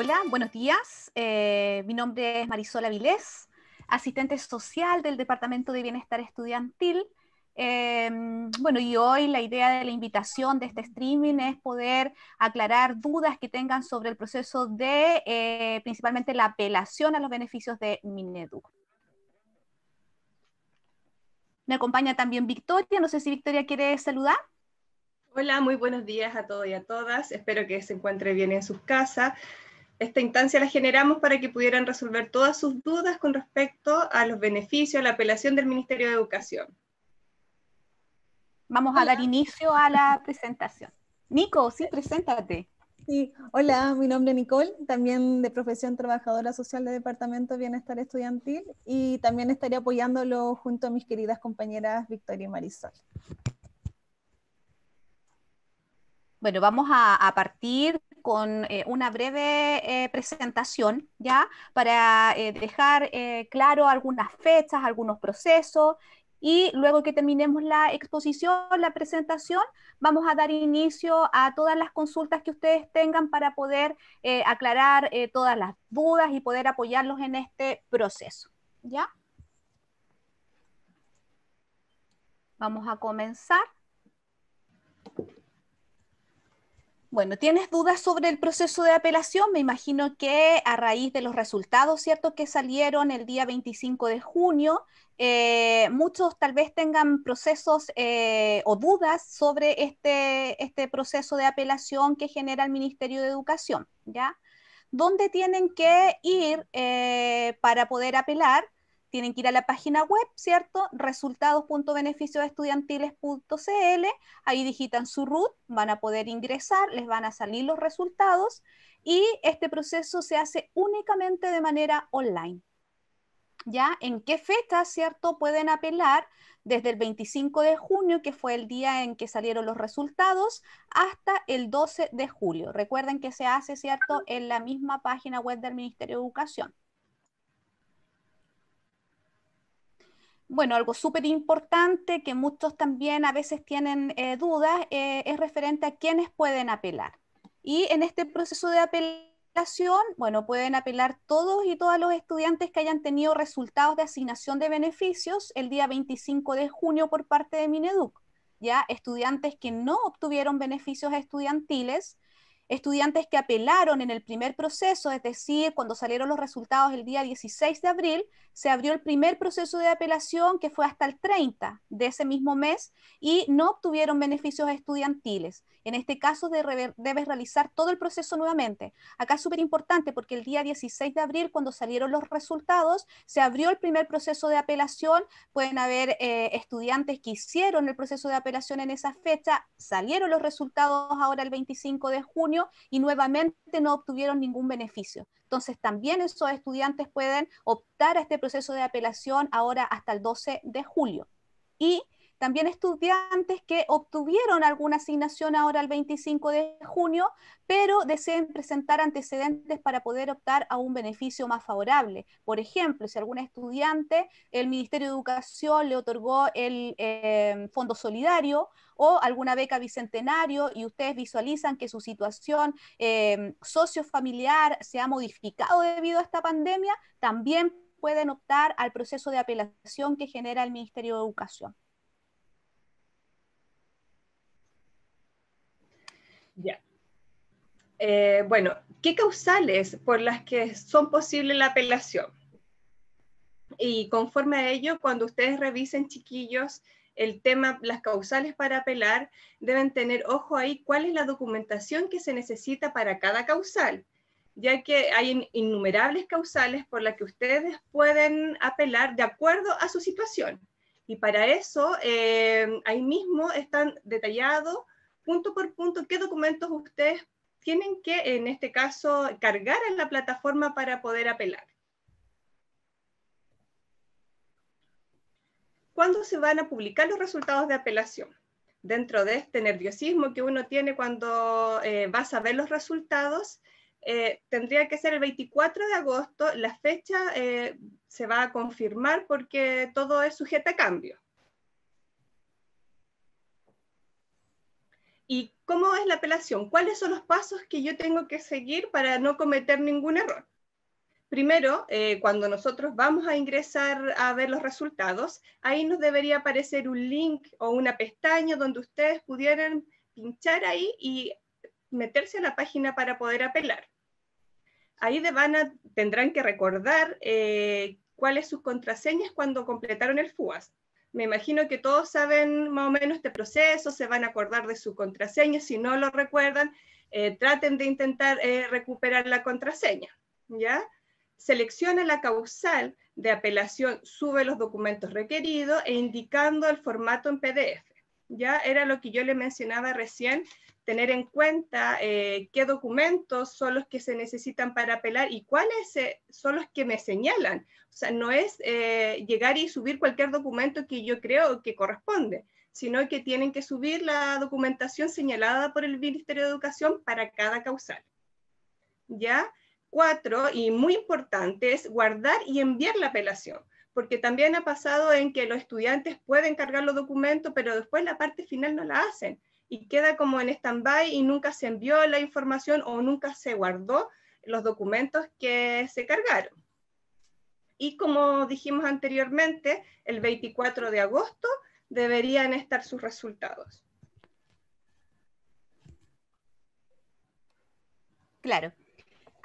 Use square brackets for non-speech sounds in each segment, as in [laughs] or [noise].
Hola, buenos días. Eh, mi nombre es Marisol Vilés, asistente social del Departamento de Bienestar Estudiantil. Eh, bueno, y hoy la idea de la invitación de este streaming es poder aclarar dudas que tengan sobre el proceso de eh, principalmente la apelación a los beneficios de Minedu. Me acompaña también Victoria. No sé si Victoria quiere saludar. Hola, muy buenos días a todos y a todas. Espero que se encuentre bien en sus casas esta instancia la generamos para que pudieran resolver todas sus dudas con respecto a los beneficios, a la apelación del Ministerio de Educación. Vamos a dar inicio a la presentación. Nico, sí, preséntate. Sí, hola, mi nombre es Nicole, también de profesión trabajadora social de Departamento Bienestar Estudiantil y también estaré apoyándolo junto a mis queridas compañeras Victoria y Marisol. Bueno, vamos a partir con eh, una breve eh, presentación, ¿ya? Para eh, dejar claro algunas fechas, algunos procesos. Y luego que terminemos la exposición, la presentación, vamos a dar inicio a todas las consultas que ustedes tengan para poder aclarar todas las dudas y poder apoyarlos en este proceso. ¿Ya? Vamos a comenzar. Bueno, ¿tienes dudas sobre el proceso de apelación? Me imagino que a raíz de los resultados, ¿cierto?, que salieron el día 25 de junio, eh, muchos tal vez tengan procesos eh, o dudas sobre este, este, proceso de apelación que genera el Ministerio de Educación, ¿ya? ¿Dónde tienen que ir eh, para poder apelar? tienen que ir a la página web, ¿cierto? Resultados.beneficiosestudiantiles.cl, ahí digitan su root, van a poder ingresar, les van a salir los resultados y este proceso se hace únicamente de manera online. ¿Ya? ¿En qué fecha, cierto, pueden apelar? Desde el 25 de junio, que fue el día en que salieron los resultados, hasta el 12 de julio. Recuerden que se hace, cierto, en la misma página web del Ministerio de Educación. Bueno, algo súper importante que muchos también a veces tienen eh, dudas eh, es referente a quiénes pueden apelar. Y en este proceso de apelación, bueno, pueden apelar todos y todas los estudiantes que hayan tenido resultados de asignación de beneficios el día 25 de junio por parte de Mineduc. Ya estudiantes que no obtuvieron beneficios estudiantiles, estudiantes que apelaron en el primer proceso, es decir, cuando salieron los resultados el día 16 de abril, se abrió el primer proceso de apelación que fue hasta el 30 de ese mismo mes y no obtuvieron beneficios estudiantiles. En este caso debes realizar todo el proceso nuevamente. Acá es súper importante porque el día 16 de abril, cuando salieron los resultados, se abrió el primer proceso de apelación. Pueden haber eh, estudiantes que hicieron el proceso de apelación en esa fecha, salieron los resultados ahora el 25 de junio y nuevamente no obtuvieron ningún beneficio. Entonces también esos estudiantes pueden optar a este proceso proceso de apelación ahora hasta el 12 de julio. Y también estudiantes que obtuvieron alguna asignación ahora el 25 de junio, pero deseen presentar antecedentes para poder optar a un beneficio más favorable. Por ejemplo, si algún estudiante, el Ministerio de Educación le otorgó el eh, Fondo Solidario o alguna beca bicentenario y ustedes visualizan que su situación socio eh, sociofamiliar se ha modificado debido a esta pandemia, también pueden optar al proceso de apelación que genera el Ministerio de Educación. Ya. Eh, bueno, ¿qué causales por las que son posible la apelación? Y conforme a ello, cuando ustedes revisen, chiquillos, el tema, las causales para apelar, deben tener ojo ahí cuál es la documentación que se necesita para cada causal ya que hay innumerables causales por las que ustedes pueden apelar de acuerdo a su situación. Y para eso, eh, ahí mismo están detallados punto por punto qué documentos ustedes tienen que, en este caso, cargar en la plataforma para poder apelar. ¿Cuándo se van a publicar los resultados de apelación? Dentro de este nerviosismo que uno tiene cuando eh, vas a ver los resultados, eh, tendría que ser el 24 de agosto, la fecha eh, se va a confirmar porque todo es sujeto a cambio. ¿Y cómo es la apelación? ¿Cuáles son los pasos que yo tengo que seguir para no cometer ningún error? Primero, eh, cuando nosotros vamos a ingresar a ver los resultados, ahí nos debería aparecer un link o una pestaña donde ustedes pudieran pinchar ahí y meterse a la página para poder apelar. Ahí de van tendrán que recordar eh, cuáles sus contraseñas cuando completaron el FUAS. Me imagino que todos saben más o menos este proceso, se van a acordar de su contraseña, si no lo recuerdan, eh, traten de intentar eh, recuperar la contraseña, ¿ya? Selecciona la causal de apelación, sube los documentos requeridos e indicando el formato en PDF. Ya era lo que yo le mencionaba recién tener en cuenta eh, qué documentos son los que se necesitan para apelar y cuáles eh, son los que me señalan. O sea, no es eh, llegar y subir cualquier documento que yo creo que corresponde, sino que tienen que subir la documentación señalada por el Ministerio de Educación para cada causal. ¿Ya? Cuatro, y muy importante, es guardar y enviar la apelación porque también ha pasado en que los estudiantes pueden cargar los documentos, pero después la parte final no la hacen y queda como en stand-by y nunca se envió la información o nunca se guardó los documentos que se cargaron. Y como dijimos anteriormente, el 24 de agosto deberían estar sus resultados. Claro.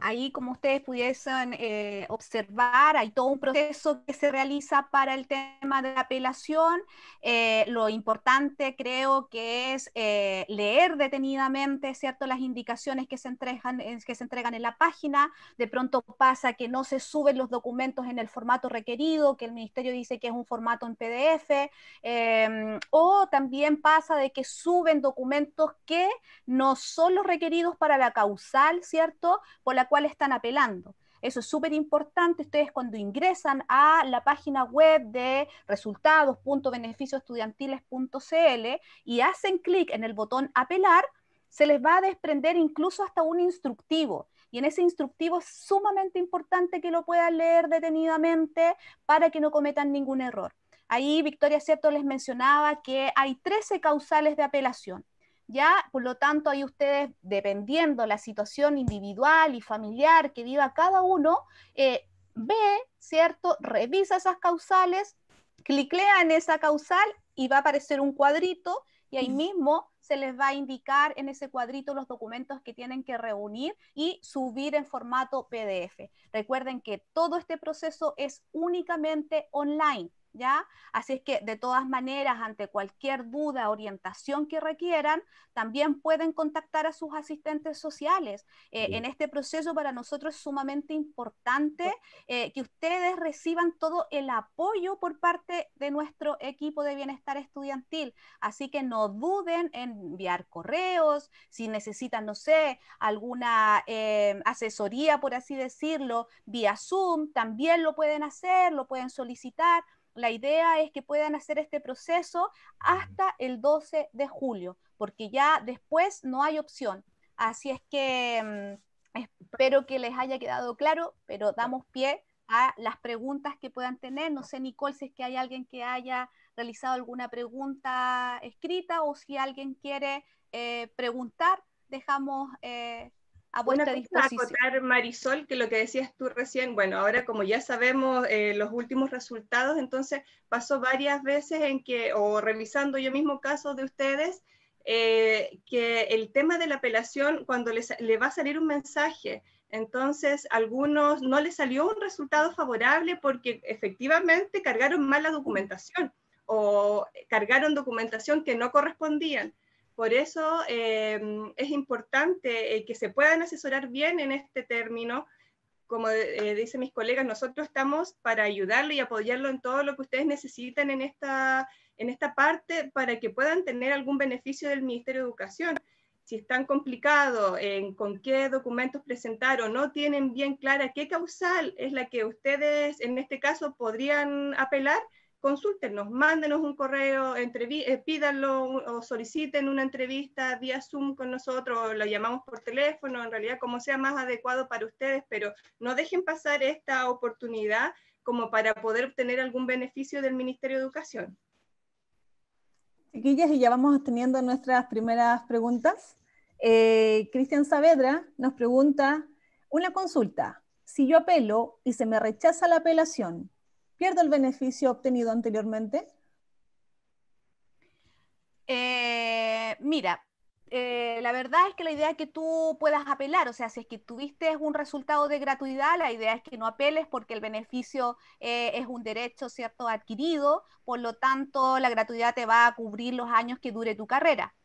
Ahí, como ustedes pudiesen eh, observar, hay todo un proceso que se realiza para el tema de la apelación. Eh, lo importante creo que es eh, leer detenidamente ¿cierto? las indicaciones que se, entregan, que se entregan en la página. De pronto pasa que no se suben los documentos en el formato requerido, que el ministerio dice que es un formato en PDF. Em, o también pasa de que suben documentos que no son los requeridos para la causal, ¿cierto? Por la cual están apelando. Eso es súper importante. Ustedes cuando ingresan a la página web de resultados.beneficioestudiantiles.cl y hacen clic en el botón apelar, se les va a desprender incluso hasta un instructivo. Y en ese instructivo es sumamente importante que lo puedan leer detenidamente para que no cometan ningún error. Ahí Victoria Cierto les mencionaba que hay 13 causales de apelación. ¿ya? Por lo tanto, ahí ustedes, dependiendo la situación individual y familiar que viva cada uno, eh, ve, ¿cierto? Revisa esas causales, cliclea en esa causal y va a aparecer un cuadrito y ahí mismo se les va a indicar en ese cuadrito los documentos que tienen que reunir y subir en formato PDF. Recuerden que todo este proceso es únicamente online. ¿ya? Así es que de todas maneras, ante cualquier duda, orientación que requieran, también pueden contactar a sus asistentes sociales. Eh, en este proceso para nosotros es sumamente importante eh, que ustedes reciban todo el apoyo por parte de nuestro equipo de bienestar estudiantil. Así que no duden en enviar correos, si necesitan, no sé, alguna eh, asesoría, por así decirlo, vía Zoom, también lo pueden hacer, lo pueden solicitar la idea es que puedan hacer este proceso hasta el 12 de julio, porque ya después no hay opción. Así es que mm, espero que les haya quedado claro, pero damos pie a las preguntas que puedan tener. No sé, Nicole, si es que hay alguien que haya realizado alguna pregunta escrita o si alguien quiere eh, preguntar, dejamos eh, a vuestra Una cosa acotar, Marisol, que lo que decías tú recién, bueno, ahora como ya sabemos eh, los últimos resultados, entonces pasó varias veces en que, o revisando yo mismo casos de ustedes, eh, que el tema de la apelación, cuando les, le va a salir un mensaje, entonces algunos no le salió un resultado favorable porque efectivamente cargaron mala documentación o cargaron documentación que no correspondían. Por eso em, es importante eh, que se puedan asesorar bien en este término. Como eh, dicen mis colegas, nosotros estamos para ayudarle y apoyarlo en todo lo que ustedes necesitan en esta, parte para que puedan tener algún beneficio del Ministerio de Educación. Si están complicados en con qué documentos presentar o no tienen bien clara qué causal es la que ustedes en este caso podrían apelar, consúltenos, mándenos un correo, eh, pídanlo o soliciten una entrevista vía Zoom con nosotros, lo llamamos por teléfono, en realidad como sea más adecuado para ustedes, pero no dejen pasar esta oportunidad como para poder obtener algún beneficio del Ministerio de Educación. Chiquillas, y ya vamos teniendo nuestras primeras preguntas. Eh, Cristian Saavedra nos pregunta, una consulta, si yo apelo y se me rechaza la apelación, pierdo el beneficio obtenido anteriormente? Eh, mira, eh, la verdad es que la idea es que tú puedas apelar, o sea, si es que tuviste un resultado de gratuidad, la idea es que no apeles porque el beneficio eh, es un derecho, ¿cierto?, adquirido, por lo tanto, la gratuidad te va a cubrir los años que dure tu carrera.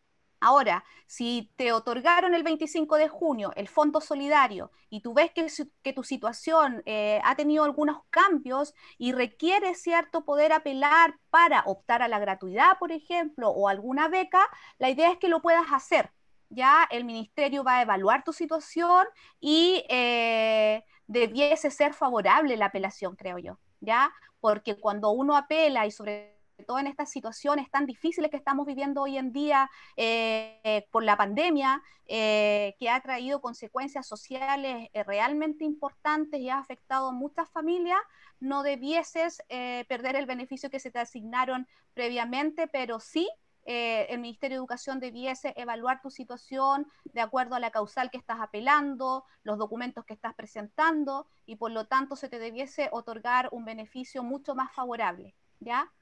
Ahora, si te otorgaron el 25 de junio el Fondo Solidario y tú ves que, tu situación eh, ha tenido algunos cambios y requiere cierto poder apelar para optar a la gratuidad, por ejemplo, o alguna beca, la idea es que lo puedas hacer. Ya el ministerio va a evaluar tu situación y eh, debiese ser favorable la apelación, creo yo. ¿Ya? Porque cuando uno apela y sobre todo en estas situaciones tan difíciles que estamos viviendo hoy en día eh, eh, por la pandemia, eh, que ha traído consecuencias sociales realmente importantes y ha afectado a muchas familias, no debieses perder el beneficio que se te asignaron previamente, pero sí el Ministerio de Educación debiese evaluar tu situación de acuerdo a la causal que estás apelando, los documentos que estás presentando y por lo tanto se te debiese otorgar un beneficio mucho más favorable, ¿ya?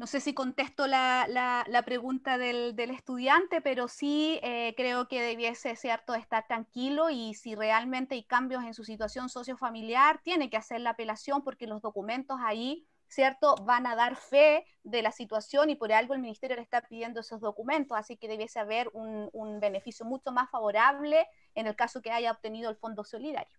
no sé si contesto la, pregunta del, estudiante, pero sí eh, creo que debiese, cierto, estar tranquilo y si realmente hay cambios en su situación sociofamiliar, tiene que hacer la apelación porque los documentos ahí, cierto, van a dar fe de la situación y por algo el ministerio le está pidiendo esos documentos, así que debiese haber un, un beneficio mucho más favorable en el caso que haya obtenido el Fondo Solidario.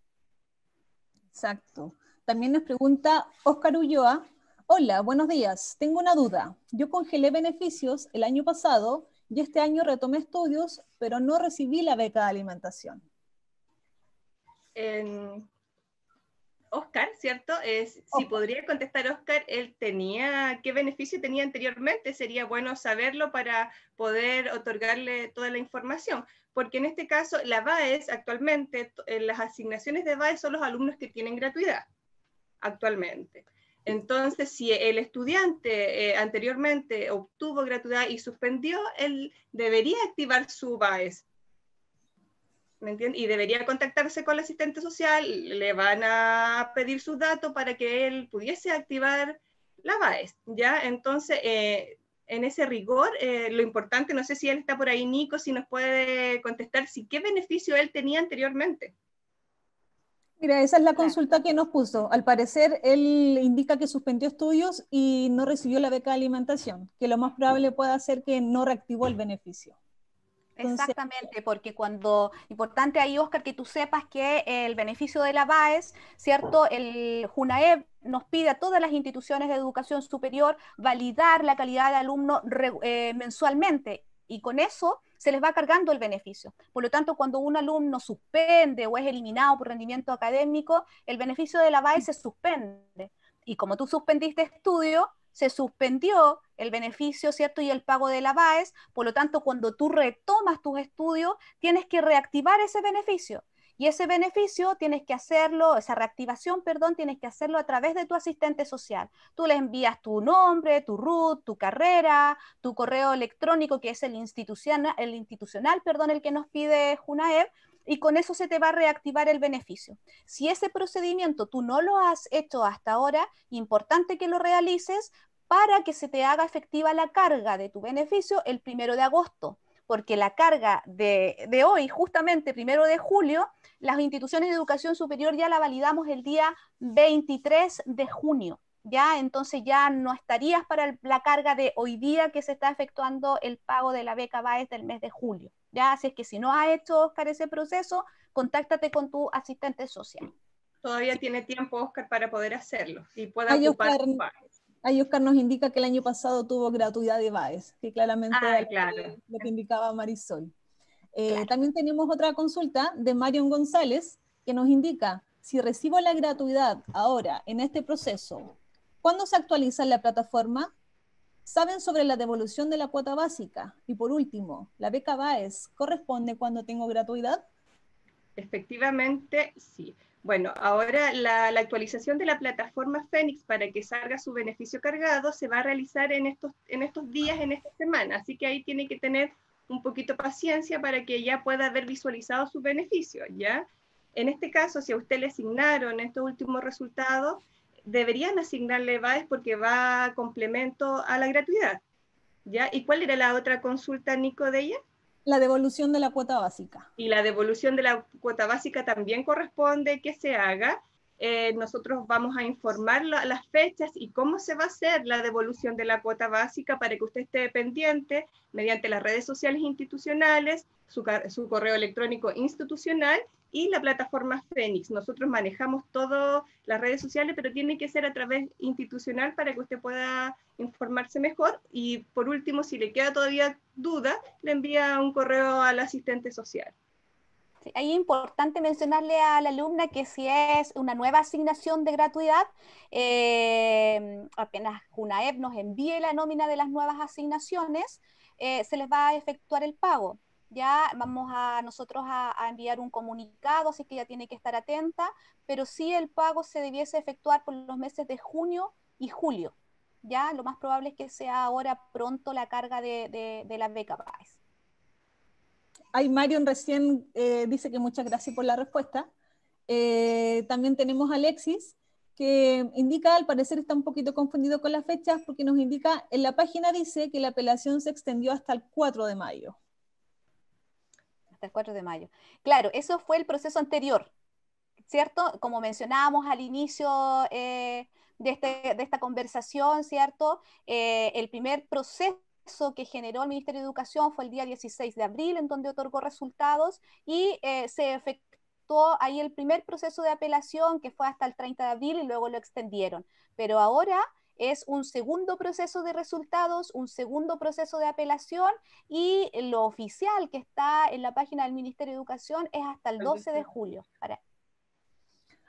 Exacto. También nos pregunta Oscar Ulloa, Hola, buenos días. Tengo una duda. Yo congelé beneficios el año pasado y este año retomé estudios, pero no recibí la beca de alimentación. Oscar, ¿cierto? Es, Si podría contestar Oscar, él tenía, ¿qué beneficio tenía anteriormente? Sería bueno saberlo para poder otorgarle toda la información, porque en este caso la VAES actualmente, eh, las asignaciones de VAES son los alumnos que tienen gratuidad actualmente. Entonces, si el estudiante eh, anteriormente obtuvo gratuidad y suspendió, él debería activar su BAES. ¿Me entiendes? Y debería contactarse con el asistente social, le van a pedir sus datos para que él pudiese activar la BAES, ¿ya? Entonces, eh, en ese rigor, eh, lo importante, no sé si él está por ahí, Nico, si nos puede contestar, si qué beneficio él tenía anteriormente. Mira, esa es la consulta que nos puso. Al parecer, él indica que suspendió estudios y no recibió la beca de alimentación, que lo más probable pueda ser que no reactivó el beneficio. Exactamente, porque cuando, importante ahí, Oscar, que tú sepas que el beneficio de la BAES, ¿cierto? El JUNAEB nos pide a todas las instituciones de educación superior validar la calidad de alumno eh, mensualmente y con eso se les va cargando el beneficio. Por lo tanto, cuando un alumno suspende o es eliminado por rendimiento académico, el beneficio de la BAE se suspende. Y como tú suspendiste estudio, se suspendió el beneficio, ¿cierto? Y el pago de la BAES, por lo tanto, cuando tú retomas tus estudios, tienes que reactivar ese beneficio. Y ese beneficio tienes que hacerlo, esa reactivación, perdón, tienes que hacerlo a través de tu asistente social. Tú le envías tu nombre, tu RUT, tu carrera, tu correo electrónico, que es el institucional, el institucional, perdón, el que nos pide Junaev, y con eso se te va a reactivar el beneficio. Si ese procedimiento tú no lo has hecho hasta ahora, importante que lo realices para que se te haga efectiva la carga de tu beneficio el primero de agosto porque la carga de, de hoy, justamente primero de julio, las instituciones de educación superior ya la validamos el día 23 de junio. ¿ya? Entonces ya no estarías para la carga de hoy día que se está efectuando el pago de la beca BAES del mes de julio, ¿ya? Así es que si no has hecho, Oscar, ese proceso, contáctate con tu asistente social. Todavía tiene tiempo, Oscar, para poder hacerlo y pueda ocupar Ahí Oscar nos indica que el año pasado tuvo gratuidad de BAES, que claramente ah, lo que indicaba Marisol. Eh, también tenemos otra consulta de Marion González, que nos indica, si recibo la gratuidad ahora, en este proceso, ¿cuándo se actualiza la plataforma? ¿Saben sobre la devolución de la cuota básica? Y por último, ¿la beca BAES corresponde cuando tengo gratuidad? Efectivamente, sí. Bueno, ahora la, actualización de la plataforma Fénix para que salga su beneficio cargado se va a realizar en estos, en estos días, en esta semana. Así que ahí tiene que tener un poquito paciencia para que ya pueda haber visualizado su beneficio, ¿ya? En este caso, si a usted le asignaron estos últimos resultados, deberían asignarle VAES porque va complemento a la gratuidad, ¿ya? ¿Y cuál era la otra consulta, Nico, de ella? La devolución de la cuota básica. Y la devolución de la cuota básica también corresponde que se haga. Eh, nosotros vamos a informar las fechas y cómo se va a hacer la devolución de la cuota básica para que usted esté pendiente mediante las redes sociales institucionales, su correo electrónico institucional y la plataforma Fénix. Nosotros manejamos todas las redes sociales, pero tiene que ser a través institucional para que usted pueda informarse mejor. Y por último, si le queda todavía duda, le envía un correo al asistente social. ahí es importante mencionarle a la alumna que si es una nueva asignación de gratuidad, eh, apenas UNAEP nos envíe la nómina de las nuevas asignaciones, eh, se les va a efectuar el pago ya vamos a nosotros a, enviar un comunicado, así que ya tiene que estar atenta, pero si el pago se debiese efectuar por los meses de junio y julio, ya lo más probable es que sea ahora pronto la carga de, la beca PAES. Ay, Marion recién eh, dice que muchas gracias por la respuesta. Eh, también tenemos a Alexis, que indica, al parecer está un poquito confundido con las fechas, porque nos indica, en la página dice que la apelación se extendió hasta el 4 de mayo el 4 de mayo. Claro, eso fue el proceso anterior, ¿cierto? Como mencionábamos al inicio eh, este, de, esta conversación, ¿cierto? Eh, el primer proceso que generó el Ministerio de Educación fue el día 16 de abril, en donde otorgó resultados y eh, se efectuó ahí el primer proceso de apelación que fue hasta el 30 de abril y luego lo extendieron. Pero ahora es un segundo proceso de resultados, un segundo proceso de apelación y lo oficial que está en la página del Ministerio de Educación es hasta el 12 de julio.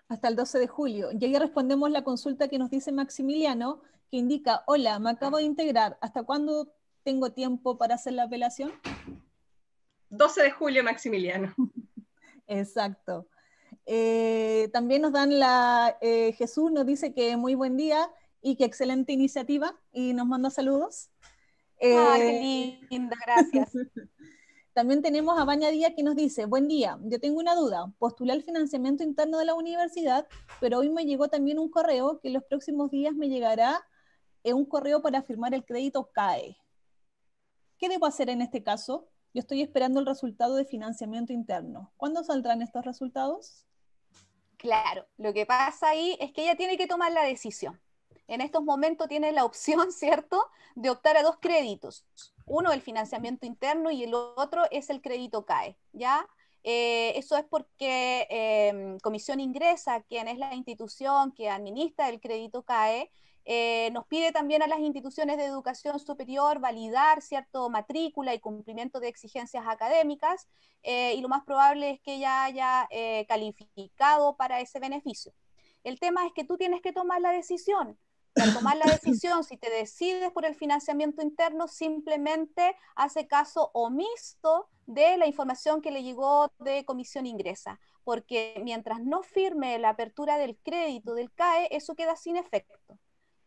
Hasta el 12 de julio. Y ahí respondemos la consulta que nos dice Maximiliano, que indica, hola, me acabo de integrar, ¿hasta cuándo tengo tiempo para hacer la apelación? 12 de julio, Maximiliano. [laughs] Exacto. Eh, también nos dan la, eh, Jesús nos dice que muy buen día, y qué excelente iniciativa y nos manda saludos. Ay, qué eh, linda, gracias. [laughs] También tenemos a Baña Díaz que nos dice, buen día, yo tengo una duda, postulé el financiamiento interno de la universidad, pero hoy me llegó también un correo que en los próximos días me llegará eh, un correo para firmar el crédito CAE. ¿Qué debo hacer en este caso? Yo estoy esperando el resultado de financiamiento interno. ¿Cuándo saldrán estos resultados? Claro, lo que pasa ahí es que ella tiene que tomar la decisión en estos momentos tiene la opción, [laughs] ¿cierto?, de optar a dos créditos. Uno, el financiamiento interno y el otro es el crédito CAE, ¿ya? Eh, eso es porque em, Comisión Ingresa, quien es la institución que administra el crédito CAE, eh, nos pide también a las instituciones de educación superior validar cierto matrícula y cumplimiento de exigencias académicas eh, y lo más probable es que ya haya calificado para ese beneficio. El tema es que tú tienes que tomar la decisión. Para tomar la decisión, si te decides por el financiamiento interno, simplemente hace caso omiso de la información que le llegó de comisión ingresa, porque mientras no firme la apertura del crédito del CAE, eso queda sin efecto.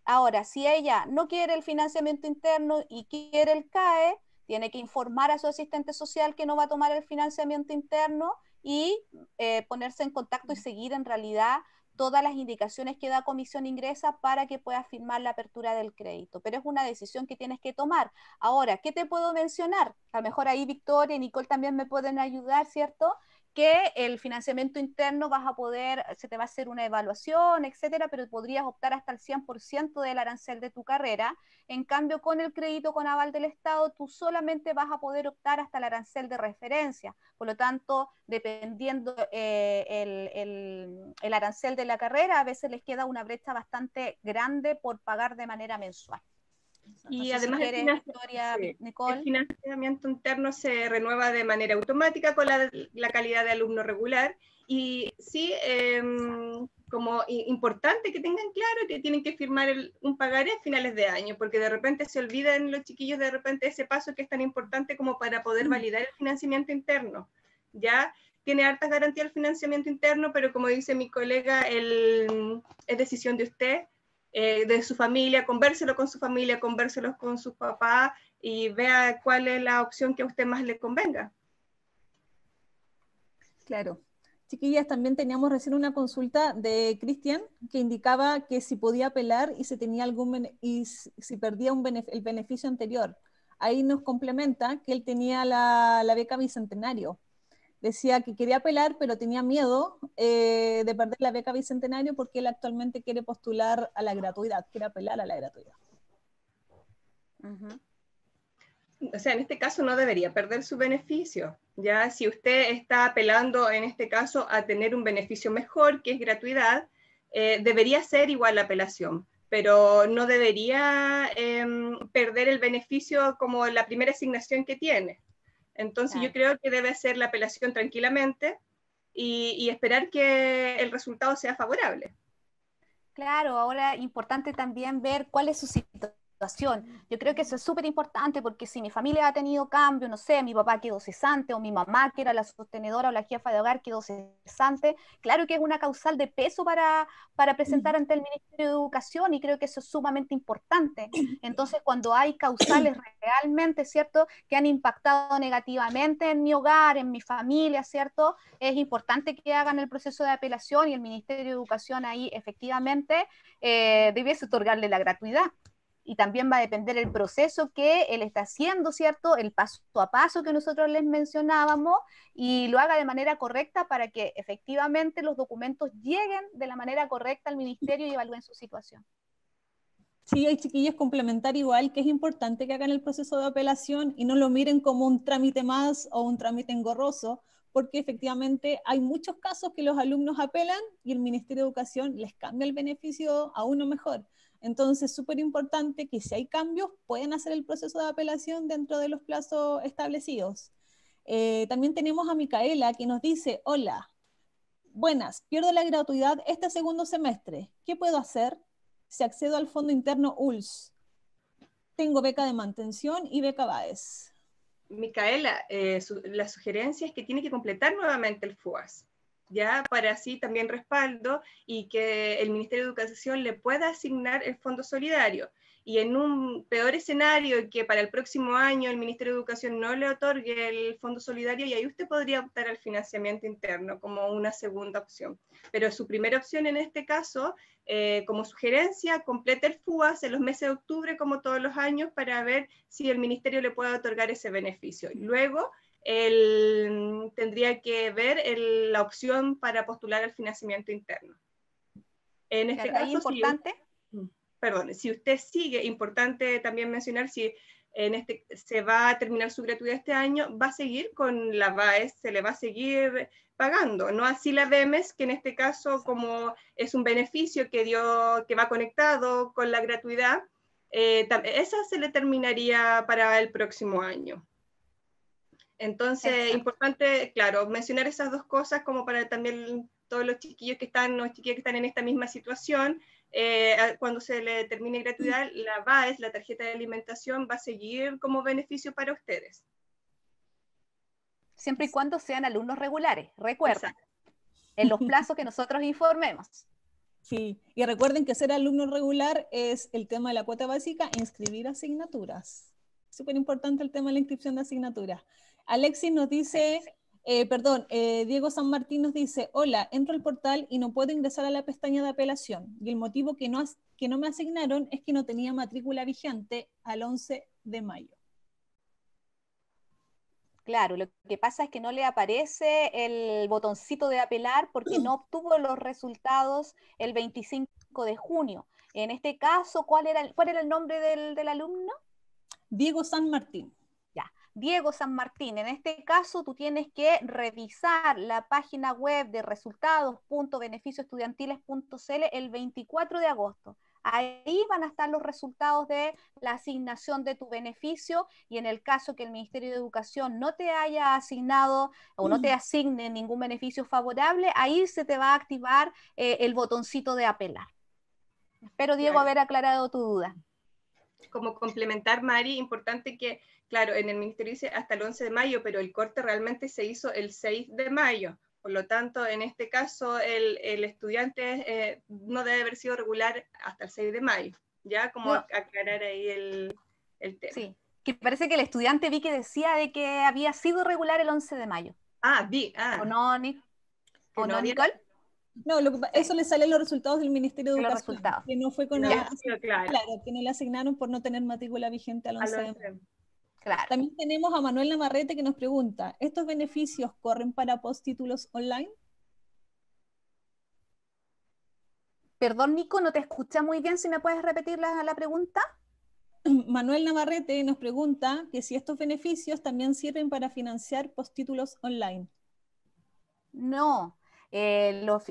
Ahora, si ella no quiere el financiamiento interno y quiere el CAE, tiene que informar a su asistente social que no va a tomar el financiamiento interno y eh, ponerse en contacto y seguir en realidad todas las indicaciones que da Comisión Ingresa para que puedas firmar la apertura del crédito. Pero es una decisión que tienes que tomar. Ahora, ¿qué te puedo mencionar? A lo mejor ahí Victoria y Nicole también me pueden ayudar, ¿cierto? que el financiamiento interno vas a poder, se te va a hacer una evaluación, etcétera, pero podrías optar hasta el 100% del arancel de tu carrera. En cambio, con el crédito con aval del Estado, tú solamente vas a poder optar hasta el arancel de referencia. Por lo tanto, dependiendo eh, el arancel de la carrera, a veces les queda una brecha bastante grande por pagar de manera mensual. Y además el, financiamiento, interno se renueva de manera automática con la, calidad de alumno regular. Y sí, em, como importante que tengan claro que tienen que firmar un pagaré a finales de año, porque de repente se olvidan los chiquillos de repente ese paso que es tan importante como para poder mm. validar el financiamiento interno. Ya tiene hartas garantías el financiamiento interno, pero como dice mi colega, es decisión de usted eh, de su familia, convérselo con su familia, convérselo con su papá y vea cuál es la opción que a usted más le convenga. Claro. Chiquillas, también teníamos recién una consulta de Cristian que indicaba que si podía apelar y si tenía algún y si perdía el beneficio anterior. Ahí nos complementa que él tenía la beca bicentenario decía que quería apelar, pero tenía miedo eh, de perder la beca bicentenario porque él actualmente quiere postular a la gratuidad, quiere apelar a la gratuidad. O sea, en este caso no debería perder su beneficio. Ya si usted está apelando en este caso a tener un beneficio mejor, que es gratuidad, eh, debería ser igual la apelación, pero no debería em, perder el beneficio como la primera asignación que tiene. Entonces yo creo que debe ser la apelación tranquilamente y, esperar que el resultado sea favorable. Claro, ahora importante también ver cuál es su situación yo creo que eso es súper importante porque si mi familia ha tenido cambio, no sé, mi papá quedó cesante o mi mamá, que era la sostenedora o la jefa de hogar, quedó cesante, claro que es una causal de peso para, presentar mm. ante el Ministerio de Educación y creo que eso es sumamente importante. [clears throat] Entonces, cuando hay causales realmente, ¿cierto?, que han impactado negativamente en mi hogar, en mi familia, ¿cierto?, es importante que hagan el proceso de apelación y el Ministerio de Educación ahí efectivamente eh, debiese otorgarle la gratuidad y también va a depender el proceso que él está haciendo, ¿cierto? El paso a paso que nosotros les mencionábamos y lo haga de manera correcta para que efectivamente los documentos lleguen de la manera correcta al ministerio y evalúen su situación. Sí, hay chiquillos complementar igual que es importante que hagan el proceso de apelación y no lo miren como un trámite más o un trámite engorroso, porque efectivamente hay muchos casos que los alumnos apelan y el Ministerio de Educación les cambia el beneficio a uno mejor. Entonces, súper importante que si hay cambios, pueden hacer el proceso de apelación dentro de los plazos establecidos. Eh, también tenemos a Micaela que nos dice, hola, buenas, pierdo la gratuidad este segundo semestre. ¿Qué puedo hacer si accedo al Fondo Interno ULS? Tengo beca de mantención y beca BAES. Micaela, eh, la sugerencia es que tiene que completar nuevamente el FUAS ya para así también respaldo y que el Ministerio de Educación le pueda asignar el fondo solidario. Y en un peor escenario que para el próximo año el Ministerio de Educación no le otorgue el fondo solidario y ahí usted podría optar al financiamiento interno como una segunda opción. Pero su primera opción en este caso, eh, como sugerencia, complete el FUAS en los meses de octubre como todos los años para ver si el Ministerio le puede otorgar ese beneficio. Luego, el, tendría que ver la opción para postular al financiamiento interno. En este importante? Si, mm, perdón, si usted sigue, importante también mencionar si en este, se va a terminar su gratuidad este año, va a seguir con la BAES, se le va a seguir pagando, no así la BEMES, que en este caso como es un beneficio que, dio, que va conectado con la gratuidad, eh, esa se le terminaría para el próximo año. Entonces, importante, claro, mencionar esas dos cosas como para también todos los chiquillos que están, los chiquillos que están en esta misma situación, eh, cuando se le termine gratuidad, mm. la VAES, la tarjeta de alimentación, va a seguir como beneficio para ustedes. Siempre y cuando sean alumnos regulares, recuerden, en los plazos que nosotros informemos. Sí, y recuerden que ser alumno regular es el tema de la cuota básica, inscribir asignaturas. Súper importante el tema de la inscripción de asignaturas. Alexis nos dice, eh, perdón, eh, Diego San Martín nos dice, hola, entro al portal y no puedo ingresar a la pestaña de apelación. Y el motivo que no, me asignaron es que no tenía matrícula vigente al 11 de mayo. Claro, lo que pasa es que no le aparece el botoncito de apelar porque no obtuvo los resultados el 25 de junio. En este caso, ¿cuál era el, nombre del alumno? Diego San Martín. Diego San Martín. En este caso, tú tienes que revisar la página web de resultados.beneficioestudiantiles.cl el 24 de agosto. Ahí van a estar los resultados de la asignación de tu beneficio y en el caso que el Ministerio de Educación no te haya asignado o no te mm. asigne ningún beneficio favorable, ahí se te va a activar eh, el botoncito de apelar. Espero, Diego, haber aclarado tu duda. Como complementar, Mari, importante que claro, en el ministerio dice hasta el 11 de mayo, pero el corte realmente se hizo el 6 de mayo. Por lo tanto, en este caso, el, estudiante eh, no debe haber sido regular hasta el 6 de mayo. Ya, como aclarar ahí el, tema. Sí, que parece que el estudiante vi que decía de que había sido regular el 11 de mayo. Ah, vi, ah. ¿O no, eso le sale en los resultados del Ministerio de Educación, que no fue con claro. claro. que no le asignaron por no tener matrícula vigente al 11 de mayo. También tenemos a Manuel Navarrete que nos pregunta, ¿estos beneficios corren para postítulos online? Perdón, Nico, no te escucha muy bien, si me puedes repetir la, pregunta. [clears throat] Manuel Navarrete nos pregunta que si estos beneficios también sirven para financiar postítulos online. No, eh, los,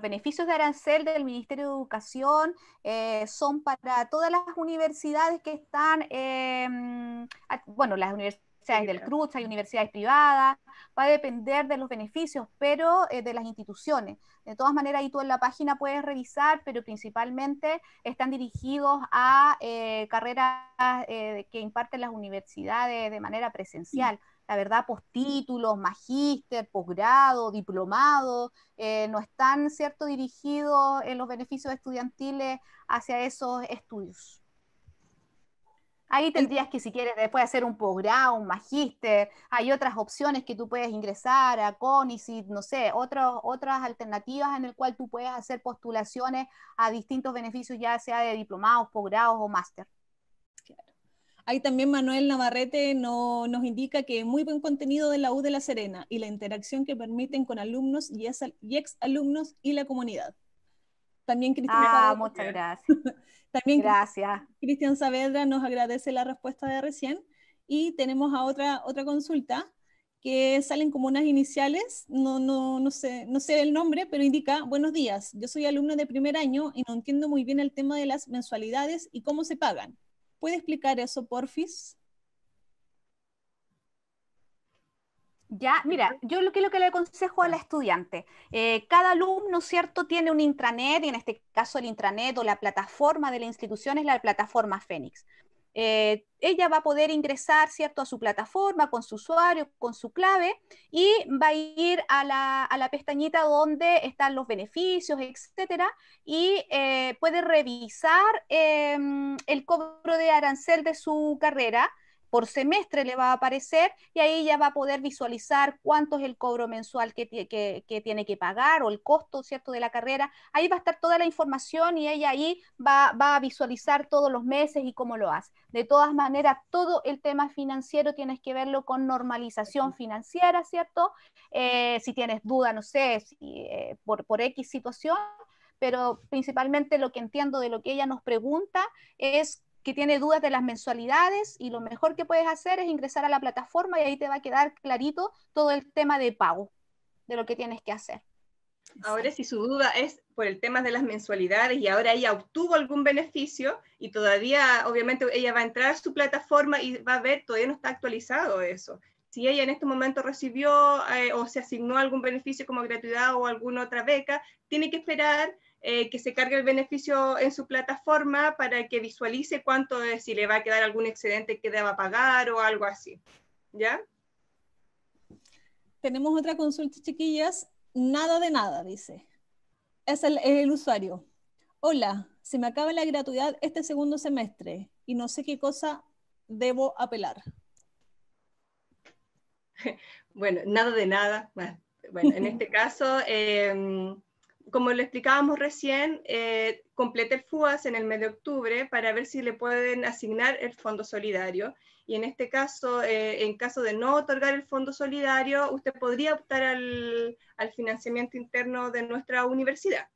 beneficios de arancel del Ministerio de Educación eh, son para todas las universidades que están, em, bueno, las universidades del CRUZ, hay universidades privadas, va a depender de los beneficios, pero eh, de las instituciones. De todas maneras, ahí tú en la página puedes revisar, pero principalmente están dirigidos a carreras que imparten las universidades de manera presencial la verdad, postítulos, magíster, posgrado, diplomado, eh, no están, ¿cierto?, dirigidos en los beneficios estudiantiles hacia esos estudios. Ahí tendrías que, si quieres, después hacer un posgrado, un magíster, hay otras opciones que tú puedes ingresar a CONICIT, no sé, otras alternativas en el cual tú puedes hacer postulaciones a distintos beneficios, ya sea de diplomados, posgrados o máster. Ahí también Manuel Navarrete nos indica que muy buen contenido de la U de La Serena y la interacción que permiten con alumnos y, ex exalumnos y la comunidad. También Cristian ah, Saavedra, muchas [laughs] gracias. también gracias. Cristian Saavedra nos agradece la respuesta de recién. Y tenemos a otra, otra consulta que salen como unas iniciales, no, no, no, sé, no sé el nombre, pero indica, buenos días, yo soy alumno de primer año y no entiendo muy bien el tema de las mensualidades y cómo se pagan. ¿Puede explicar eso, Porfis? Ya, mira, yo lo que, le aconsejo a la estudiante, eh, cada alumno, ¿cierto?, tiene un intranet, y en este caso el intranet o la plataforma de la institución es la plataforma Fénix. Eh, ella va a poder ingresar ¿cierto? a su plataforma con su usuario, con su clave y va a ir a la, pestañita donde están los beneficios, etcétera, y eh, puede revisar em, el cobro de arancel de su carrera por semestre le va a aparecer y ahí ya va a poder visualizar cuánto es el cobro mensual que, tiene que pagar o el costo, ¿cierto?, de la carrera. Ahí va a estar toda la información y ella ahí va, a visualizar todos los meses y cómo lo hace. De todas maneras, todo el tema financiero tienes que verlo con normalización financiera, ¿cierto? Eh, si tienes duda, no sé, eh, por, por X situación, pero principalmente lo que entiendo de lo que ella nos pregunta es que tiene dudas de las mensualidades y lo mejor que puedes hacer es ingresar a la plataforma y ahí te va a quedar clarito todo el tema de pago, de lo que tienes que hacer. Ahora si su duda es por el tema de las mensualidades y ahora ella obtuvo algún beneficio y todavía obviamente ella va a entrar a su plataforma y va a ver, todavía no está actualizado eso. Si ella en este momento recibió eh, o se asignó algún beneficio como gratuidad o alguna otra beca, tiene que esperar eh, que se cargue el beneficio en su plataforma para que visualice cuánto es, si le va a quedar algún excedente que deba pagar o algo así. ¿Ya? Tenemos otra consulta, chiquillas. Nada de nada, dice. Es el, usuario. Hola, se me acaba la gratuidad este segundo semestre y no sé qué cosa debo apelar. [laughs] Bueno, nada de nada. Bueno, en este [laughs] caso, em, como lo explicábamos recién, eh, complete el FUAS en el mes de octubre para ver si le pueden asignar el fondo solidario. Y en este caso, eh, en caso de no otorgar el fondo solidario, usted podría optar al, al, financiamiento interno de nuestra universidad.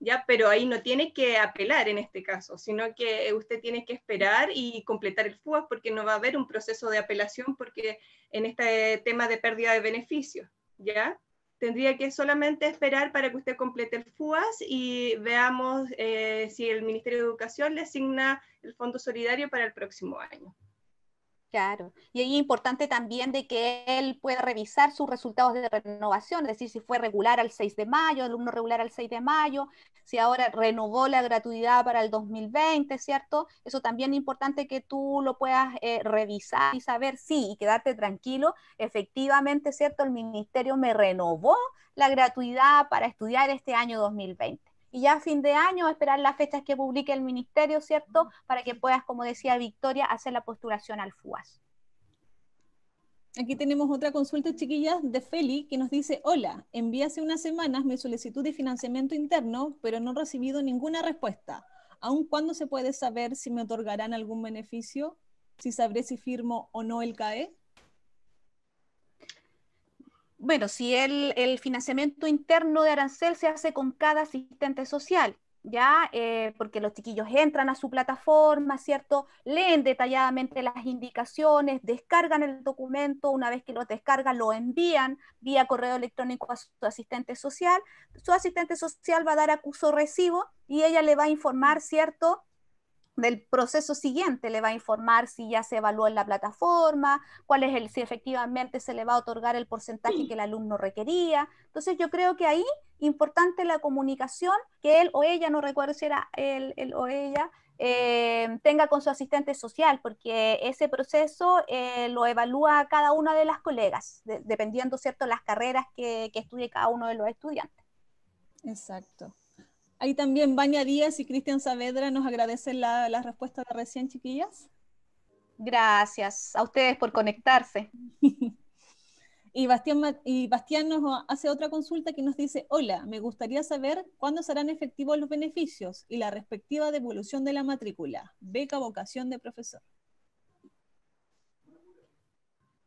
Ya, pero ahí no tiene que apelar en este caso, sino que eh, usted tiene que esperar y completar el FUAS porque no va a haber un proceso de apelación porque en este tema de pérdida de beneficios, ¿ya? Tendría que solamente esperar para que usted complete el FUAS y veamos eh, si el Ministerio de Educación le asigna el Fondo Solidario para el próximo año. Claro, y es importante también de que él pueda revisar sus resultados de renovación, es decir, si fue regular al 6 de mayo, alumno regular al 6 de mayo, si ahora renovó la gratuidad para el 2020, ¿cierto? Eso también es importante que tú lo puedas eh, revisar y saber, sí, y quedarte tranquilo, efectivamente, ¿cierto? El ministerio me renovó la gratuidad para estudiar este año 2020 y ya a fin de año esperar las fechas que publique el ministerio, ¿cierto? Para que puedas, como decía Victoria, hacer la postulación al FUAS. Aquí tenemos otra consulta, chiquillas, de Feli, que nos dice, hola, envié hace unas semanas mi solicitud de financiamiento interno, pero no he recibido ninguna respuesta. ¿Aún cuándo se puede saber si me otorgarán algún beneficio? ¿Si sabré si firmo o no el CAE? Bueno, si el, financiamiento interno de Arancel se hace con cada asistente social, ¿ya? Eh, porque los chiquillos entran a su plataforma, ¿cierto? Leen detalladamente las indicaciones, descargan el documento, una vez que lo descargan lo envían vía correo electrónico a su asistente social. Su asistente social va a dar acuso recibo y ella le va a informar, ¿cierto? del proceso siguiente le va a informar si ya se evaluó en la plataforma, cuál es el, si efectivamente se le va a otorgar el porcentaje que el alumno requería. Entonces yo creo que ahí importante la comunicación, que él o ella, no recuerdo si era él, o ella, eh, tenga con su asistente social, porque ese proceso eh, lo evalúa cada una de las colegas, dependiendo, ¿cierto?, las carreras que estudie cada uno de los estudiantes. Exacto. Ahí también Baña Díaz y Cristian Saavedra nos agradecen la, respuesta de recién, chiquillas. Gracias a ustedes por conectarse. [laughs] Y Bastián, nos hace otra consulta que nos dice, hola, me gustaría saber cuándo serán efectivos los beneficios y la respectiva devolución de la matrícula, beca vocación de profesor.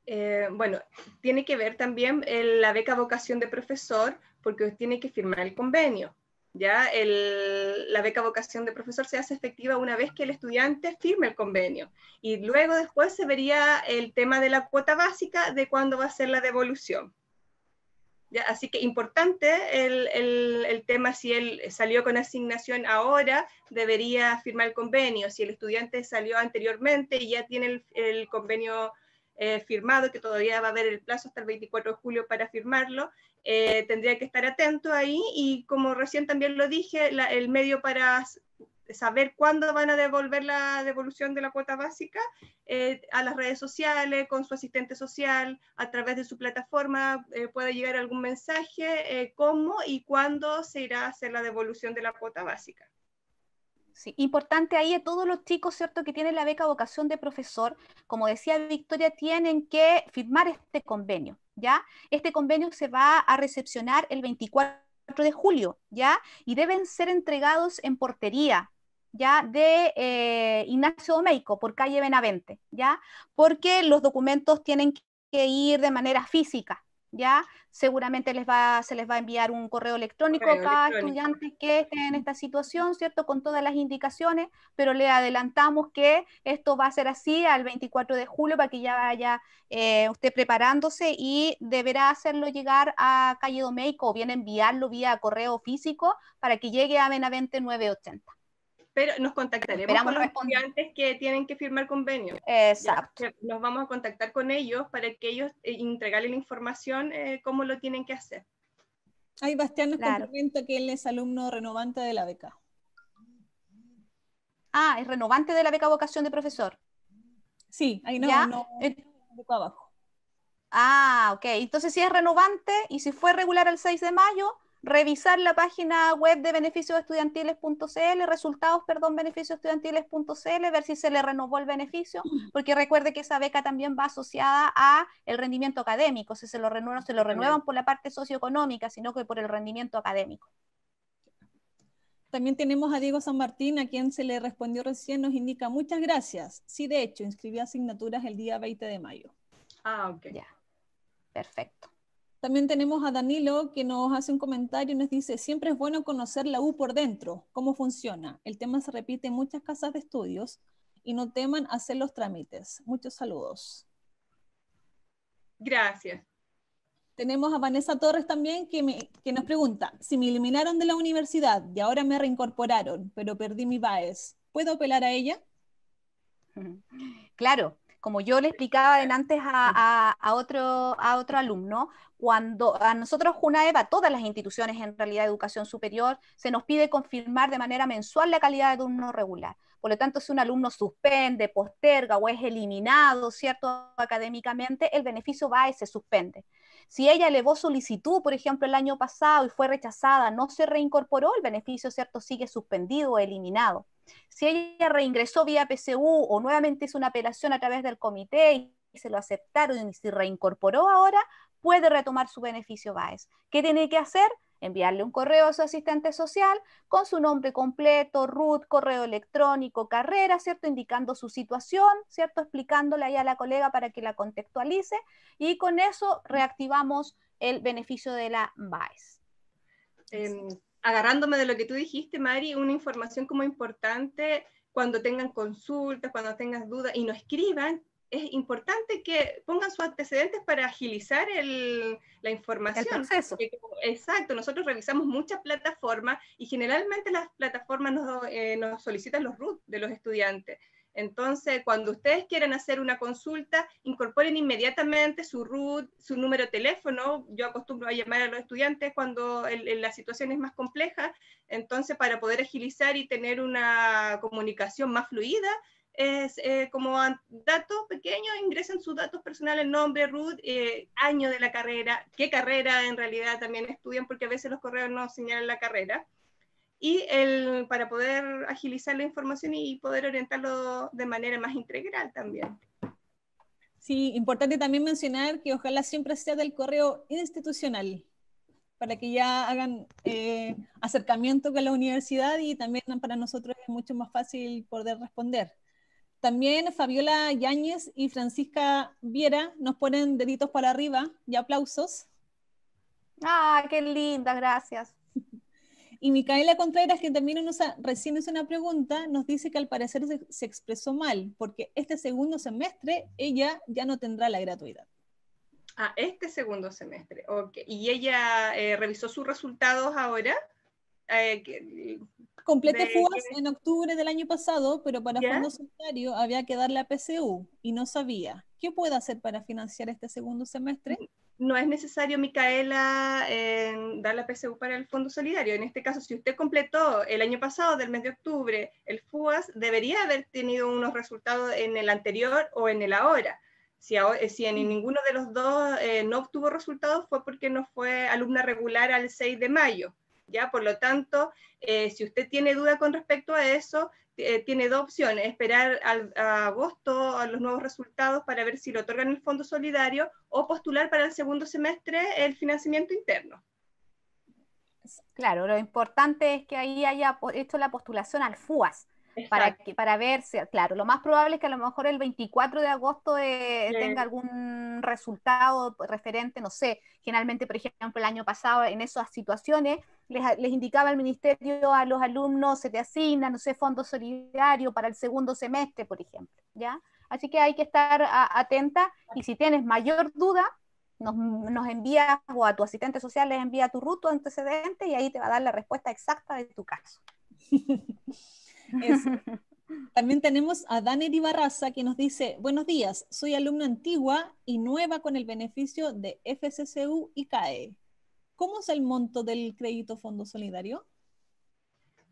Eh, bueno, tiene que ver también la beca vocación de profesor porque tiene que firmar el convenio. ¿ya? El, la beca vocación de profesor se hace efectiva una vez que el estudiante firme el convenio y luego después se vería el tema de la cuota básica de cuándo va a ser la devolución. Así que importante el, tema, si él salió con asignación ahora, debería firmar el convenio, si el estudiante salió anteriormente y ya tiene el, el convenio eh, firmado, que todavía va a haber el plazo hasta el 24 de julio para firmarlo, eh, tendría que estar atento ahí y como recién también lo dije, el medio para saber cuándo van a devolver la devolución de la cuota básica eh, a las redes sociales, con su asistente social, a través de su plataforma, puede llegar algún mensaje, cómo y cuándo se irá a hacer la devolución de la cuota básica. Sí, importante ahí a todos los chicos, ¿cierto?, que tienen la beca vocación de profesor, como decía Victoria, tienen que firmar este convenio, ¿ya? Este convenio se va a recepcionar el 24 de julio, ¿ya? Y deben ser entregados en portería, ¿ya? De eh, Ignacio Domeico, por calle Benavente, ¿ya? Porque los documentos tienen que ir de manera física, ¿ya? Seguramente les va, se les va a enviar un correo electrónico a cada estudiante que esté en esta situación, ¿cierto? Con todas las indicaciones, pero le adelantamos que esto va a ser así al 24 de julio para que ya vaya eh, usted preparándose y deberá hacerlo llegar a Calle Domeico o bien enviarlo vía correo físico para que llegue a Benavente 980 pero nos contactaremos con los estudiantes que tienen que firmar convenio. Exacto. nos vamos a contactar con ellos para que ellos eh, la información eh, cómo lo tienen que hacer. Ahí Bastián nos claro. que él es alumno renovante de la beca. Ah, es renovante de la beca vocación de profesor. Sí, ahí no, Ah, ok. Entonces si es renovante y si fue regular el 6 de mayo, revisar la página web de beneficiosestudiantiles.cl, resultados, perdón, beneficiosestudiantiles.cl, ver si se le renovó el beneficio, [clears throat] porque recuerde que esa beca también va asociada a el rendimiento académico, si se lo renuevan, se lo renuevan por la parte socioeconómica, sino que por el rendimiento académico. También tenemos a Diego San Martín, a quien se le respondió recién, nos indica muchas gracias. Sí, de hecho, inscribí asignaturas el día 20 de mayo. Ah, ok. Ya. Perfecto. También tenemos a Danilo que nos hace un comentario y nos dice, siempre es bueno conocer la U por dentro, cómo funciona. El tema se repite en muchas casas de estudios y no teman hacer los trámites. Muchos saludos. Gracias. Tenemos a Vanessa Torres también que, nos pregunta, si me eliminaron de la universidad y ahora me reincorporaron, pero perdí mi BAES, ¿puedo apelar a ella? [laughs] Claro, como yo le explicaba antes a, otro, alumno, cuando a nosotros Junaeva, a todas las instituciones en realidad de educación superior, se nos pide confirmar de manera mensual la calidad de alumno regular. Por lo tanto, si un alumno suspende, posterga o es eliminado, ¿cierto?, académicamente, el beneficio va y se suspende. Si ella elevó solicitud, por ejemplo, el año pasado y fue rechazada, no se reincorporó, el beneficio, ¿cierto?, sigue suspendido o eliminado. Si ella reingresó vía PCU o nuevamente hizo una apelación a través del comité y se lo aceptaron y se reincorporó ahora, puede retomar su beneficio BAES. ¿Qué tiene que hacer? Enviarle un correo a su asistente social con su nombre completo, RUT, correo electrónico, carrera, ¿cierto? Indicando su situación, ¿cierto? Explicándole ahí a la colega para que la contextualice y con eso reactivamos el beneficio de la BAES. Em, agarrándome de lo que tú dijiste, Mari, una información como importante cuando tengan consultas, cuando tengan dudas y no escriban, es importante que pongan sus antecedentes para agilizar la información. El Exacto, nosotros revisamos muchas plataformas y generalmente las plataformas nos, eh, nos solicitan los RUT de los estudiantes. Entonces, cuando ustedes quieran hacer una consulta, incorporen inmediatamente su RUT, su número de teléfono. Yo acostumbro a llamar a los estudiantes cuando la situación es más compleja. Entonces, para poder agilizar y tener una comunicación más fluida, es eh, como datos pequeños, ingresen sus datos personales, nombre, RUT, eh, año de la carrera, qué carrera en realidad también estudian, porque a veces los correos no señalan la carrera y el, para poder agilizar la información y poder orientarlo de manera más integral también. Sí, importante también mencionar que ojalá siempre sea del correo institucional, para que ya hagan eh, acercamiento con la universidad y también para nosotros es mucho más fácil poder responder. También Fabiola Yáñez y Francisca Viera nos ponen deditos para arriba y aplausos. Ah, qué linda, gracias. Y Micaela Contreras, que también nos recién hizo una pregunta, nos dice que al parecer se, expresó mal, porque este segundo semestre ella ya no tendrá la gratuidad. Ah, este segundo semestre, ok. ¿Y ella eh, revisó sus resultados ahora? Eh, Complete en octubre del año pasado, pero para fondo solidario había que darle la PCU y no sabía. ¿Qué puede hacer para financiar este segundo semestre? no es necesario, Micaela, dar la PSU para el Fondo Solidario. En este caso, si usted completó el año pasado, del mes de octubre, el FUAS, debería haber tenido unos resultados en el anterior o en el ahora. Si, eh, si en ninguno de los dos eh, no obtuvo resultados fue porque no fue alumna regular al 6 de mayo. ¿ya? Por lo tanto, eh, si usted tiene duda con respecto a eso, eh, tiene dos opciones, esperar a agosto a los nuevos resultados para ver si lo otorgan el Fondo Solidario o postular para el segundo semestre el financiamiento interno. Claro, lo importante es que ahí haya hecho la postulación al FUAS, para, para ver, si, claro, lo más probable es que a lo mejor el 24 de agosto eh, tenga algún resultado referente, no sé, generalmente, por ejemplo, el año pasado en esas situaciones les, indicaba el ministerio a los alumnos, se te asigna, no sé, fondo solidario para el segundo semestre, por ejemplo, ¿ya? Así que hay que estar atenta y si tienes mayor duda, nos, nos envías o a tu asistente social les envía tu ruto antecedente y ahí te va a dar la respuesta exacta de tu caso. [laughs] [laughs] También tenemos a Dani Barraza que nos dice, buenos días, soy alumna antigua y nueva con el beneficio de FCCU y CAE. ¿Cómo es el monto del crédito Fondo Solidario?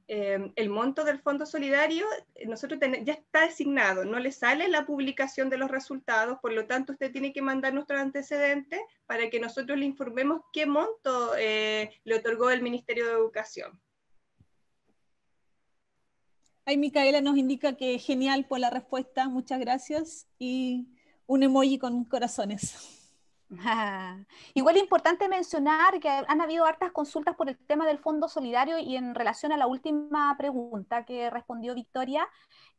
Em, el monto del Fondo Solidario eh, nosotros ya está designado, no le sale la publicación de los resultados, por lo tanto usted tiene que mandar nuestro antecedente para que nosotros le informemos qué monto eh, le otorgó el Ministerio de Educación. Ahí Micaela nos indica que genial por la respuesta, muchas gracias. Y un emoji con corazones. [laughs] igual importante mencionar que han habido hartas consultas por el tema del Fondo Solidario y en relación a la última pregunta que respondió Victoria.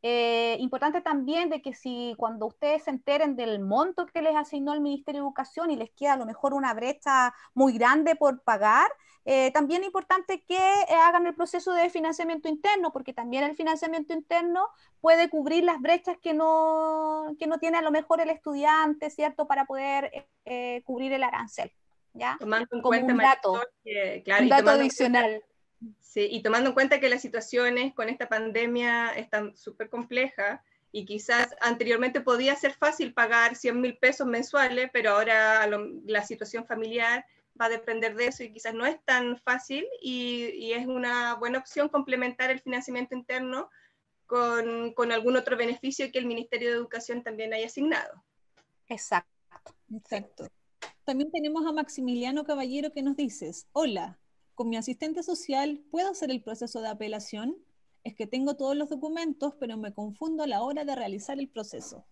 Eh, importante también de que si cuando ustedes se enteren del monto que les asignó el Ministerio de Educación y les queda a lo mejor una brecha muy grande por pagar, eh, también es importante que eh, hagan el proceso de financiamiento interno, porque también el financiamiento interno puede cubrir las brechas que no, tiene a lo mejor el estudiante, ¿cierto? Para poder eh, cubrir el arancel. ¿ya? Tomando en cuenta, que, un dato adicional. sí, y tomando en cuenta que las situaciones con esta pandemia están súper complejas, y quizás anteriormente podía ser fácil pagar 100 mil pesos mensuales, pero ahora la situación familiar va a depender de eso y quizás no es tan fácil y, es una buena opción complementar el financiamiento interno con, algún otro beneficio que el Ministerio de Educación también haya asignado. Exacto. Exacto. También tenemos a Maximiliano Caballero que nos dices, hola, con mi asistente social, ¿puedo hacer el proceso de apelación? Es que tengo todos los documentos, pero me confundo a la hora de realizar el proceso.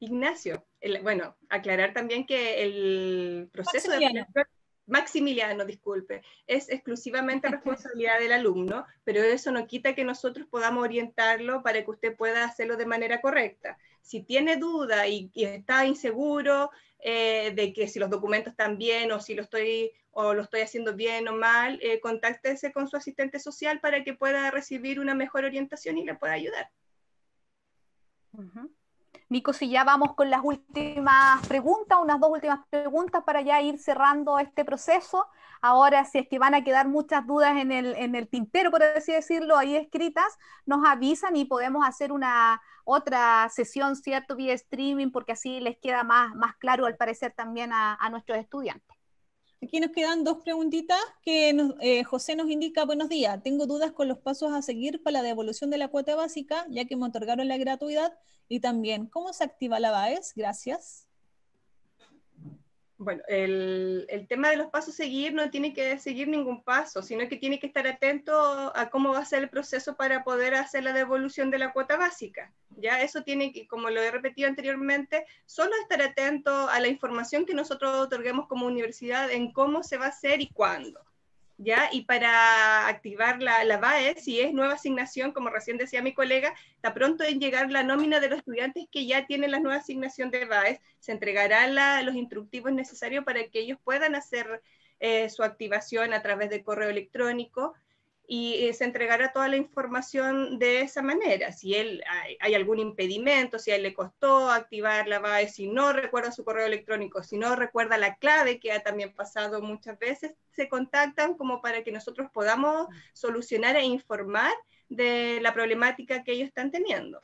Ignacio, bueno, aclarar también que el proceso de apelación Maximiliano, disculpe, es exclusivamente [laughs] responsabilidad del alumno, pero eso no quita que nosotros podamos orientarlo para que usted pueda hacerlo de manera correcta. Si tiene duda y, está inseguro eh, de que si los documentos están bien o si lo estoy, o lo estoy haciendo bien o mal, eh, contáctese con su asistente social para que pueda recibir una mejor orientación y le pueda ayudar. Nico, si ya vamos con las últimas preguntas, unas dos últimas preguntas para ya ir cerrando este proceso. Ahora, si es que van a quedar muchas dudas en el, en el tintero, por así decirlo, ahí escritas, nos avisan y podemos hacer una otra sesión, ¿cierto? Vía streaming, porque así les queda más, más claro al parecer también a nuestros estudiantes. Aquí nos quedan dos preguntitas que nos, eh, José nos indica. Buenos días. Tengo dudas con los pasos a seguir para la devolución de la cuota básica, ya que me otorgaron la gratuidad. Y también, ¿cómo se activa la BAES? Gracias. Bueno, el tema de los pasos a seguir no tiene que seguir ningún paso, sino que tiene que estar atento a cómo va a ser el proceso para poder hacer la devolución de la cuota básica eso tiene que, como lo he repetido anteriormente, solo estar atento a la información que nosotros otorguemos como universidad en cómo se va a hacer y cuándo. ¿Ya? Y para activar la, la BAE, si es nueva asignación, como recién decía mi colega, está pronto en llegar la nómina de los estudiantes que ya tienen la nueva asignación de BAE, se entregarán los instructivos necesarios para que ellos puedan hacer eh, su activación a través de correo electrónico y eh, se entregará toda la información de esa manera. Si él hay, algún impedimento, si a él le costó activar la BAE, si no recuerda su correo electrónico, si no recuerda la clave, que ha también pasado muchas veces, se contactan como para que nosotros podamos solucionar e informar de la problemática que ellos están teniendo.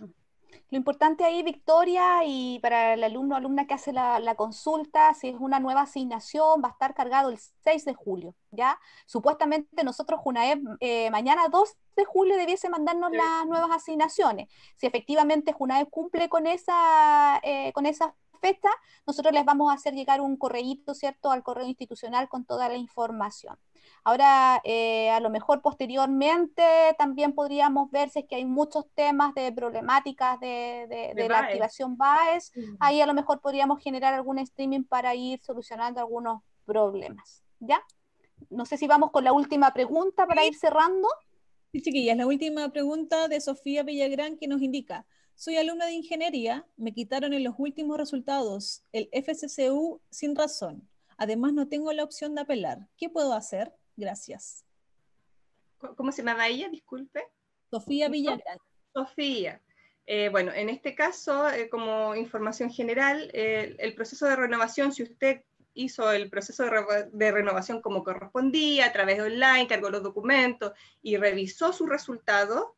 Lo importante ahí, Victoria, y para el alumno o alumna que hace la, consulta, si es una nueva asignación, va a estar cargado el 6 de julio, ¿ya? Supuestamente nosotros, Junae eh, mañana 2 de julio debiese mandarnos las nuevas asignaciones. Si efectivamente Junae cumple con esa, eh, con esa fecha, nosotros les vamos a hacer llegar un correíto, ¿cierto?, al correo institucional con toda la información. Ahora, eh, a lo mejor posteriormente también podríamos ver si es que hay muchos temas de problemáticas de, la activación BAES, ahí a lo mejor podríamos generar algún streaming para ir solucionando algunos problemas. ¿Ya? No sé si vamos con la última pregunta para ir cerrando. Sí, chiquillas, la última pregunta de Sofía Villagrán que nos indica, soy alumna de ingeniería, me quitaron en los últimos resultados el FCCU sin razón. Además, no tengo la opción de apelar. ¿Qué puedo hacer? Gracias. ¿Cómo se llama ella? Disculpe. Sofía Villagrán. Sofía. Eh, bueno, en este caso, eh, como información general, el proceso de renovación, si usted hizo el proceso de, renovación como correspondía, a través de online, cargó los documentos y revisó su resultado,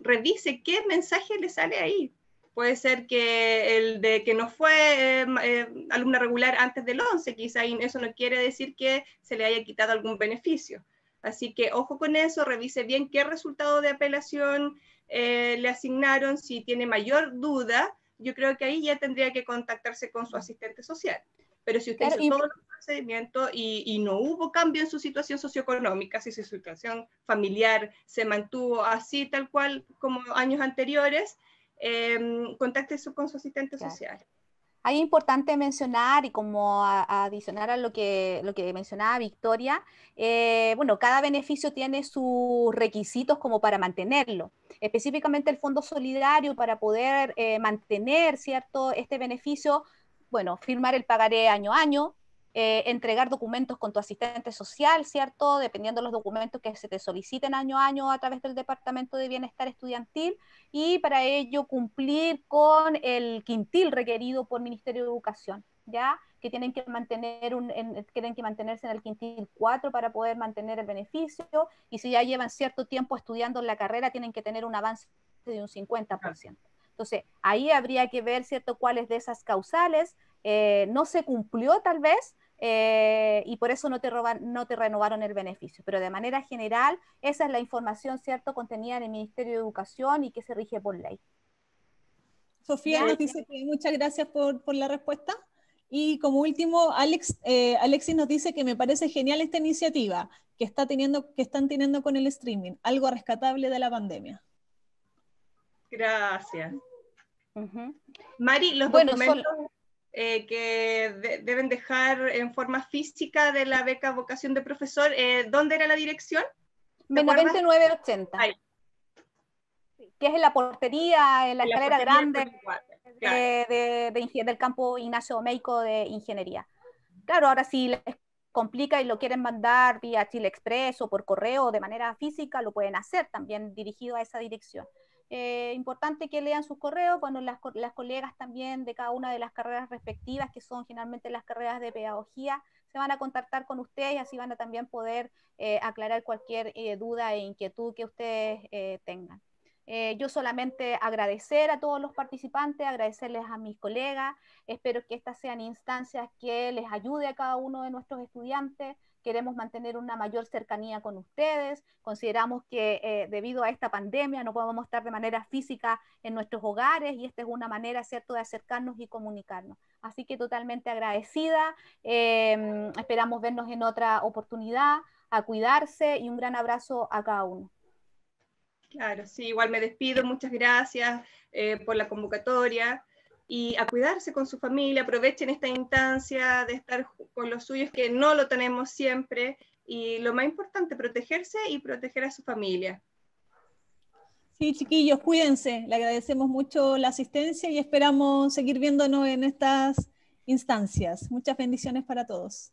revise qué mensaje le sale ahí puede ser que el de que no fue eh, eh, alumna regular antes del 11, quizá, eso no quiere decir que se le haya quitado algún beneficio. Así que ojo con eso, revise bien qué resultado de apelación eh, le asignaron, si tiene mayor duda, yo creo que ahí ya tendría que contactarse con su asistente social. Pero si usted hizo y... todos los y, no hubo cambio en su situación socioeconómica, si su situación familiar se mantuvo así tal cual como años anteriores, eh, em, contáctese con su asistente social. Hay importante mencionar y como adicionar a lo que, lo que mencionaba Victoria, eh, bueno, cada beneficio tiene sus requisitos como para mantenerlo. Específicamente el Fondo Solidario para poder eh, mantener, ¿cierto?, este beneficio, bueno, firmar el pagaré año a año, eh, entregar documentos con tu asistente social, ¿cierto? Dependiendo de los documentos que se te soliciten año a año a través del Departamento de Bienestar Estudiantil y para ello cumplir con el quintil requerido por Ministerio de Educación, ¿ya? Que tienen que, mantener un, que mantenerse en el quintil 4 para poder mantener el beneficio y si ya llevan cierto tiempo estudiando en la carrera tienen que tener un avance de un 50%. Entonces, ahí habría que ver, ¿cierto?, cuáles de esas causales eh, no se cumplió tal vez eh, y por eso no te, no te renovaron el beneficio. Pero de manera general, esa es la información, ¿cierto?, contenida en el Ministerio de Educación y que se rige por ley. Sofía nos dice que muchas gracias por, la respuesta. Y como último, Alex, eh, Alexis nos dice que me parece genial esta iniciativa que, está teniendo, que están teniendo con el streaming, algo rescatable de la pandemia. Gracias. Mari, los bueno, documentos... Eh, que deben dejar en forma física de la beca vocación de profesor. Eh, ¿Dónde era la dirección? 2980. Que es en la portería, en la, escalera grande eh, de, del campo Ignacio Domeico de Ingeniería. Claro, ahora si les complica y lo quieren mandar vía Chile Express o por correo de manera física, lo pueden hacer también dirigido a esa dirección. Eh, importante que lean sus correos, bueno, las, colegas también de cada una de las carreras respectivas, que son generalmente las carreras de pedagogía, se van a contactar con ustedes y así van a también poder eh, aclarar cualquier eh, duda e inquietud que ustedes eh, tengan. yo solamente agradecer a todos los participantes, agradecerles a mis colegas, espero que estas sean instancias que les ayude a cada uno de nuestros estudiantes, queremos mantener una mayor cercanía con ustedes, consideramos que eh, debido a esta pandemia no podemos estar de manera física en nuestros hogares y esta es una manera, ¿cierto?, de acercarnos y comunicarnos. Así que totalmente agradecida, em, esperamos vernos en otra oportunidad, a cuidarse y un gran abrazo a cada uno. Claro, sí, igual me despido, muchas gracias eh, por la convocatoria y a cuidarse con su familia, aprovechen esta instancia de estar con los suyos que no lo tenemos siempre y lo más importante, protegerse y proteger a su familia. Sí, chiquillos, cuídense. Le agradecemos mucho la asistencia y esperamos seguir viéndonos en estas instancias. Muchas bendiciones para todos.